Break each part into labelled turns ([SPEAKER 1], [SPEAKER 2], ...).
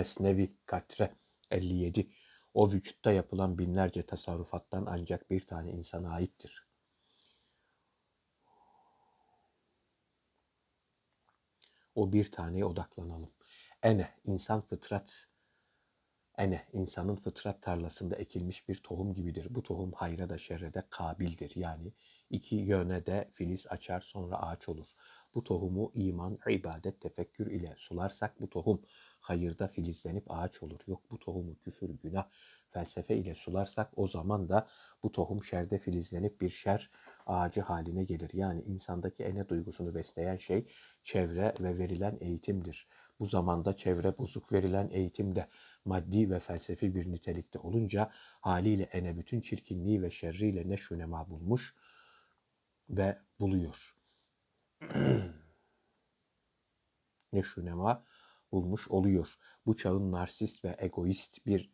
[SPEAKER 1] Esnevi Katre 57 O vücutta yapılan binlerce tasarrufattan ancak bir tane insana aittir. O bir taneye odaklanalım. Ene, insan fıtrat Ene, insanın fıtrat tarlasında ekilmiş bir tohum gibidir. Bu tohum hayra da şerre de kabildir. Yani iki yöne de filiz açar sonra ağaç olur. Bu tohumu iman, ibadet, tefekkür ile sularsak bu tohum hayırda filizlenip ağaç olur. Yok bu tohumu küfür, günah, felsefe ile sularsak o zaman da bu tohum şerde filizlenip bir şer ağacı haline gelir. Yani insandaki ene duygusunu besleyen şey çevre ve verilen eğitimdir. Bu zamanda çevre bozuk verilen eğitim de maddi ve felsefi bir nitelikte olunca haliyle ene bütün çirkinliği ve şerriyle neşünema bulmuş ve buluyor.'' neşunema bulmuş oluyor. Bu çağın narsist ve egoist bir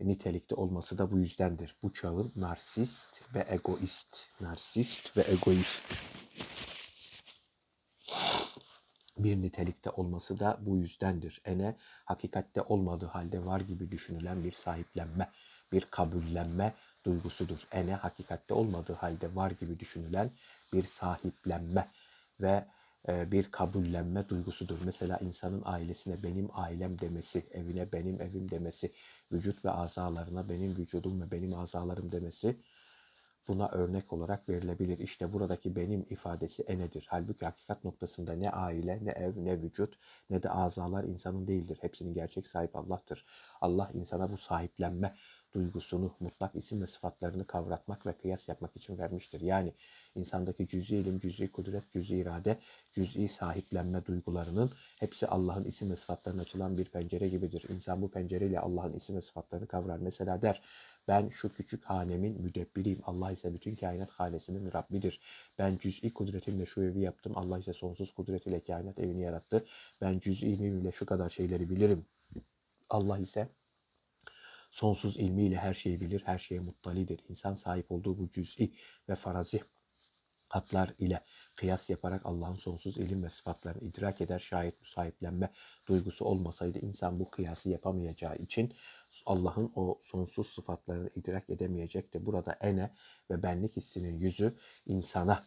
[SPEAKER 1] nitelikte olması da bu yüzdendir. Bu çağın narsist ve egoist. Narsist ve egoist bir nitelikte olması da bu yüzdendir. Ene hakikatte olmadığı halde var gibi düşünülen bir sahiplenme, bir kabullenme duygusudur. Ene hakikatte olmadığı halde var gibi düşünülen bir sahiplenme, ve e, bir kabullenme duygusudur. Mesela insanın ailesine benim ailem demesi, evine benim evim demesi, vücut ve azalarına benim vücudum ve benim azalarım demesi buna örnek olarak verilebilir. İşte buradaki benim ifadesi enedir. Halbuki hakikat noktasında ne aile, ne ev, ne vücut, ne de azalar insanın değildir. Hepsinin gerçek sahibi Allah'tır. Allah insana bu sahiplenme duygusunu, mutlak isim ve sıfatlarını kavratmak ve kıyas yapmak için vermiştir. Yani insandaki cüz'i ilim, cüz'i kudret, cüz'i irade, cüz'i sahiplenme duygularının hepsi Allah'ın isim ve sıfatlarına açılan bir pencere gibidir. İnsan bu pencereyle Allah'ın isim ve sıfatlarını kavrar. Mesela der, ben şu küçük hanemin müdebbiriyim. Allah ise bütün kainat hanesinin Rabbidir. Ben cüz'i kudretimle şu evi yaptım. Allah ise sonsuz kudretiyle kainat evini yarattı. Ben cüz'i ilmimle şu kadar şeyleri bilirim. Allah ise Sonsuz ilmiyle her şeyi bilir, her şeye muttalidir. İnsan sahip olduğu bu cüz'i ve farazi hatlar ile kıyas yaparak Allah'ın sonsuz ilim ve sıfatlarını idrak eder, şayet bu sahiplenme duygusu olmasaydı insan bu kıyası yapamayacağı için Allah'ın o sonsuz sıfatlarını idrak edemeyecekti. Burada ene ve benlik hissinin yüzü insana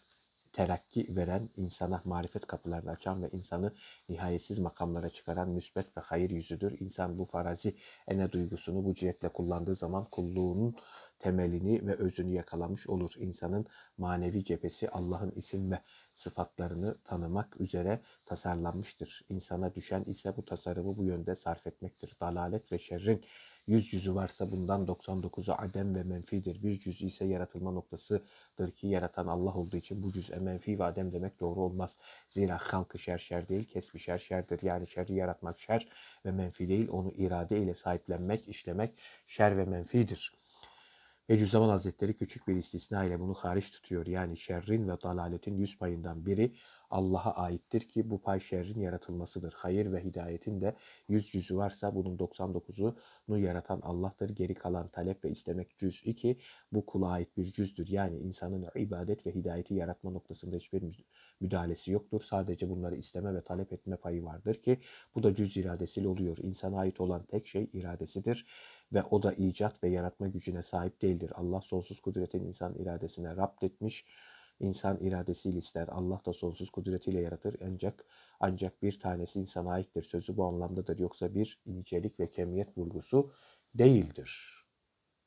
[SPEAKER 1] terakki veren, insana marifet kapılarını açan ve insanı nihayetsiz makamlara çıkaran müsbet ve hayır yüzüdür. İnsan bu farazi ene duygusunu bu cihetle kullandığı zaman kulluğunun temelini ve özünü yakalamış olur. İnsanın manevi cephesi Allah'ın isim ve sıfatlarını tanımak üzere tasarlanmıştır. İnsana düşen ise bu tasarımı bu yönde sarf etmektir. Dalalet ve şerrin yüz cüzü varsa bundan 99'u adem ve menfidir. Bir cüz ise yaratılma noktasıdır ki yaratan Allah olduğu için bu cüz'e menfi ve adem demek doğru olmaz. Zira halkı şer şer değil kesbi şer şerdir. Yani şerri yaratmak şer ve menfi değil onu irade ile sahiplenmek, işlemek şer ve menfidir.'' Bediüzzaman Hazretleri küçük bir istisna ile bunu hariç tutuyor. Yani şerrin ve dalaletin yüz payından biri Allah'a aittir ki bu pay şerrin yaratılmasıdır. Hayır ve hidayetin de yüz yüzü varsa bunun 99'unu yaratan Allah'tır. Geri kalan talep ve istemek cüz ki bu kula ait bir cüzdür. Yani insanın ibadet ve hidayeti yaratma noktasında hiçbir müdahalesi yoktur. Sadece bunları isteme ve talep etme payı vardır ki bu da cüz iradesiyle oluyor. İnsana ait olan tek şey iradesidir ve o da icat ve yaratma gücüne sahip değildir. Allah sonsuz kudretin insan iradesine rapt etmiş İnsan iradesiyle ister. Allah da sonsuz kudretiyle yaratır. Ancak ancak bir tanesi insana aittir. Sözü bu anlamdadır. Yoksa bir incelik ve kemiyet vurgusu değildir.